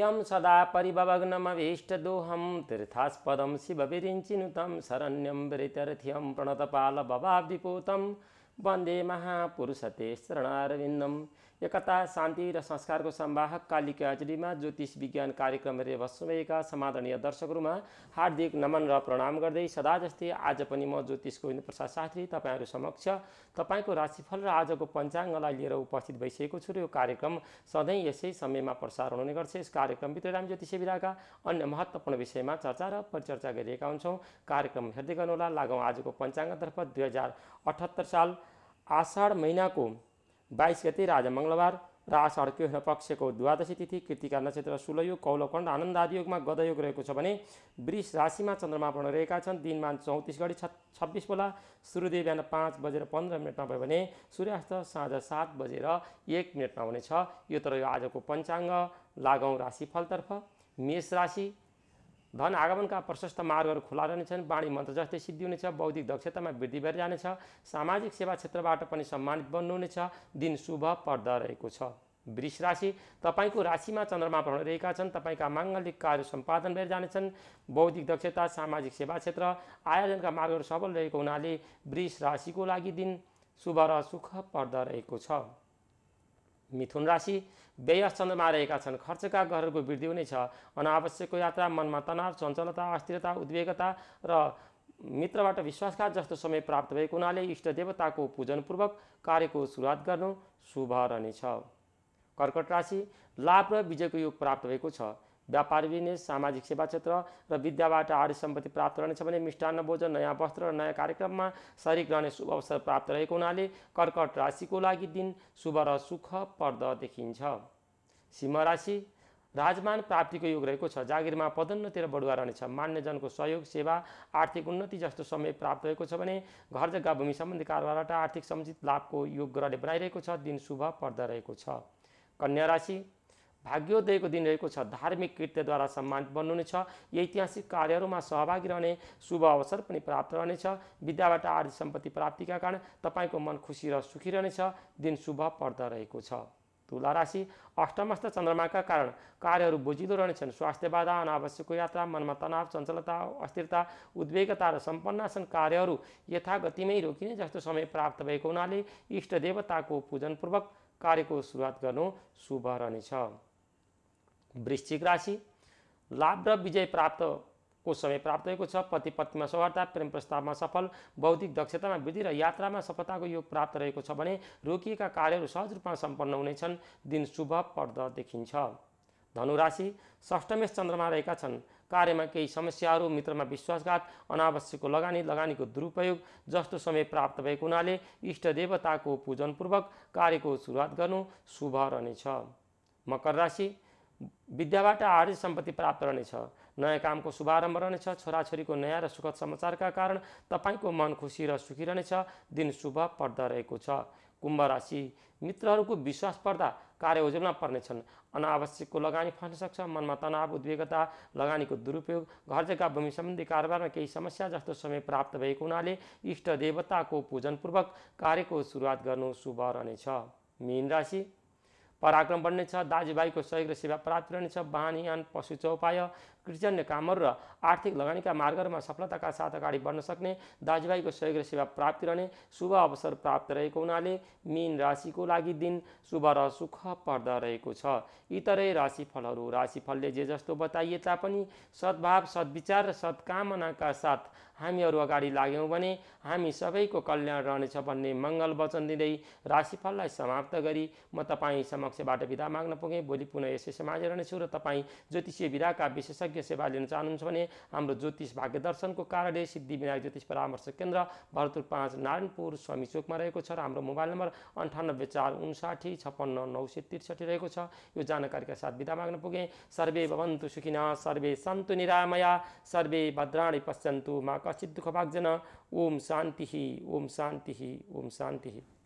यं सदा परिभवग्नमभीष्टदोहं तीर्थास्पदं शिवविरिञ्चिनुतं शरण्यं वृतर्थ्यं प्रणतपालभवाब्धिपूतं वन्दे महापुरुषते शरणारविन्दम् एकता शान्ति र संस्कारको सम्वाहक कालीको अजलीमा ज्योतिष विज्ञान कार्यक्रम हेरेर बस्नुभएका समादरणीय दर्शकहरूमा हार्दिक नमन र प्रणाम गर्दै सदा जस्तै आज पनि म ज्योतिष गोविन्द प्रसाद शास्त्री तपाईँहरू समक्ष तपाईँको राशिफल र आजको पञ्चाङ्गलाई लिएर उपस्थित भइसकेको छु र यो कार्यक्रम सधैँ यसै समयमा प्रसारण हुने गर्छ यस कार्यक्रमभित्र हामी ज्योतिष विधाका अन्य महत्त्वपूर्ण विषयमा चर्चा र परिचर्चा गरिरहेका हुन्छौँ कार्यक्रम हेर्दै गर्नुहोला लागौँ आजको पञ्चाङ्गतर्फ दुई हजार अठहत्तर साल आषाढ महिनाको बाइस गते राजा मङ्गलबार र आषाढ कृष्ण पक्षको द्वादशी तिथि कृतिका नक्षत्र सुलयोग कौलखण्ड आनन्द आदियोगमा गदयोग रहेको छ भने वृष राशिमा चन्द्रमा पनि रहेका छन् दिनमान चौतिस घडी छ छब्बिस बोला सूर्यदेव बिहान पाँच बजेर पन्ध्र मिनटमा भयो भने सूर्यास्त साँझ सात बजेर एक मिनटमा हुनेछ यो तर यो आजको पञ्चाङ्ग लागौँ राशिफलतर्फ मेष राशि धन आगमनका प्रशस्त मार्गहरू खुला रहनेछन् वाणी मन्त्र जस्तै सिद्धि हुनेछ बौद्धिक दक्षतामा वृद्धि भएर जानेछ सामाजिक सेवा क्षेत्रबाट पनि सम्मानित बन्नुहुनेछ दिन शुभ पर्दा रहेको छ वृष राशि तपाईँको राशिमा चन्द्रमा भ्रमण रहेका छन् तपाईँका माङ्गलिक कार्य सम्पादन भएर जानेछन् बौद्धिक दक्षता सामाजिक सेवा क्षेत्र आयोजनका मार्गहरू सबल रहेको हुनाले वृष राशिको लागि दिन शुभ र सुख पर्दा रहेको छ मिथुन राशि व्यय चन्द्रमा रहेका छन् खर्चका घरहरूको वृद्धि हुने छ अनावश्यकको यात्रा मनमा तनाव चञ्चलता अस्थिरता उद्वेगता र मित्रबाट विश्वासघात जस्तो समय प्राप्त भएको हुनाले इष्टदेवताको पूजनपूर्वक कार्यको सुरुवात गर्नु शुभ रहनेछ कर्कट राशि लाभ र विजयको योग प्राप्त भएको छ व्यापार बिजनेस सामाजिक सेवा क्षेत्र र विद्याबाट आर्य सम्पत्ति प्राप्त रहनेछ भने मिष्टान्न भोजन नयाँ वस्त्र र नयाँ कार्यक्रममा शरीर रहने शुभ अवसर प्राप्त रहेको हुनाले कर्कट राशिको लागि दिन शुभ र सुख पर्द देखिन्छ सिंह राशि राजमान प्राप्तिको योग रहेको छ जागिरमा पदोन्नति र बढुवा रहनेछ मान्यजनको सहयोग सेवा आर्थिक उन्नति जस्तो समय प्राप्त रहेको छ भने घर जग्गा भूमि सम्बन्धी कारोबारबाट आर्थिक समुचित लाभको योग ग्रहले बनाइरहेको छ दिन शुभ पर्दा रहेको छ कन्या राशि भाग्योदयको दिन रहेको छ धार्मिक कृत्यद्वारा सम्मान बन्नुहुनेछ छ ऐतिहासिक कार्यहरूमा सहभागी रहने शुभ अवसर पनि प्राप्त रहनेछ विद्याबाट आर्थिक सम्पत्ति प्राप्तिका कारण तपाईँको मन खुसी र सुखी रहनेछ दिन शुभ पर्द रहेको छ तुला राशि अष्टमस्थ चन्द्रमाका कारण कार्यहरू बुझिलो रहनेछन् स्वास्थ्य बाधा अनावश्यकको यात्रा मनमा तनाव चञ्चलता अस्थिरता उद्वेगता र सम्पन्नासन कार्यहरू यथागतिमै रोकिने जस्तो समय प्राप्त भएको हुनाले इष्ट देवताको पूजनपूर्वक कार्यको सुरुवात गर्नु शुभ रहनेछ वृश्चिक राशि लाभ र विजय प्राप्तको समय प्राप्त भएको छ पति पत्नीमा सौहार्ता प्रेम प्रस्तावमा सफल बौद्धिक दक्षतामा वृद्धि र यात्रामा सफलताको योग प्राप्त रहेको छ भने रोकिएका कार्यहरू सहज रूपमा सम्पन्न हुनेछन् दिन शुभ पर्द देखिन्छ धनुराशि षष्ठमेश चन्द्रमा रहेका छन् कार्यमा केही समस्याहरू मित्रमा विश्वासघात अनावश्यकको लगानी लगानीको दुरुपयोग जस्तो समय प्राप्त भएको हुनाले इष्टदेवताको पूजनपूर्वक कार्यको सुरुवात गर्नु शुभ रहनेछ मकर राशि विद्याबाट आर्य सम्पत्ति प्राप्त रहनेछ नयाँ कामको शुभारम्भ रहनेछ छोराछोरीको नयाँ र सुखद समाचारका कारण तपाईँको मन खुसी र सुखी रहनेछ दिन शुभ पर्दो रहेको छ कुम्भ राशि मित्रहरूको विश्वास पर्दा कार्य कार्ययोजना पर्नेछन् अनावश्यकको लगानी फस्न सक्छ मनमा तनाव उद्वेगता लगानीको दुरुपयोग घर जग्गा भूमि सम्बन्धी कारोबारमा केही समस्या जस्तो समय प्राप्त भएको हुनाले इष्ट देवताको पूजनपूर्वक कार्यको सुरुवात गर्नु शुभ रहनेछ मीन राशि पराक्रम बढ्नेछ दाजुभाइको सहयोग र सेवा प्राप्त रहनेछ वाहन यान पशु चौपाय कृषिजन्य कामहरू र आर्थिक लगानीका मार्गहरूमा सफलताका साथ अगाडि बढ्न सक्ने दाजुभाइको सहयोग र सेवा प्राप्ति रहने शुभ अवसर प्राप्त रहेको हुनाले मिन राशिको लागि दिन शुभ र सुख पर्द रहेको छ इतरै राशिफलहरू राशिफलले जे जस्तो बताइए तापनि सद्भाव सद्विचार र सद्कामनाका साथ हामीहरू अगाडि लाग्यौँ भने हामी सबैको कल्याण रहनेछ भन्ने मङ्गल वचन दिँदै राशिफललाई समाप्त गरी म तपाईँ समक्षबाट विदा माग्न पुगेँ भोलि पुनः यसै समाज रहनेछु र तपाईँ ज्योतिषीय विधाका विशेषज्ञ विशेषज्ञ सेवा लिन चाहनुहुन्छ भने हाम्रो ज्योतिष भाग्य दर्शनको सिद्धि विनायक ज्योतिष परामर्श केन्द्र भरतपुर पाँच नारायणपुर स्वामी चोकमा रहेको छ र हाम्रो मोबाइल नम्बर अन्ठानब्बे चार उन्साठी छप्पन्न नौ सय त्रिसठी रहेको छ यो जानकारीका साथ बिदा माग्न पुगेँ सर्वे भवन्तु सुखिन सर्वे सन्तु निरामया सर्वे भद्राणी पश्यन्तु मा कचित दुःखभाग्जन ओम शान्ति ओम शान्ति ओम शान्ति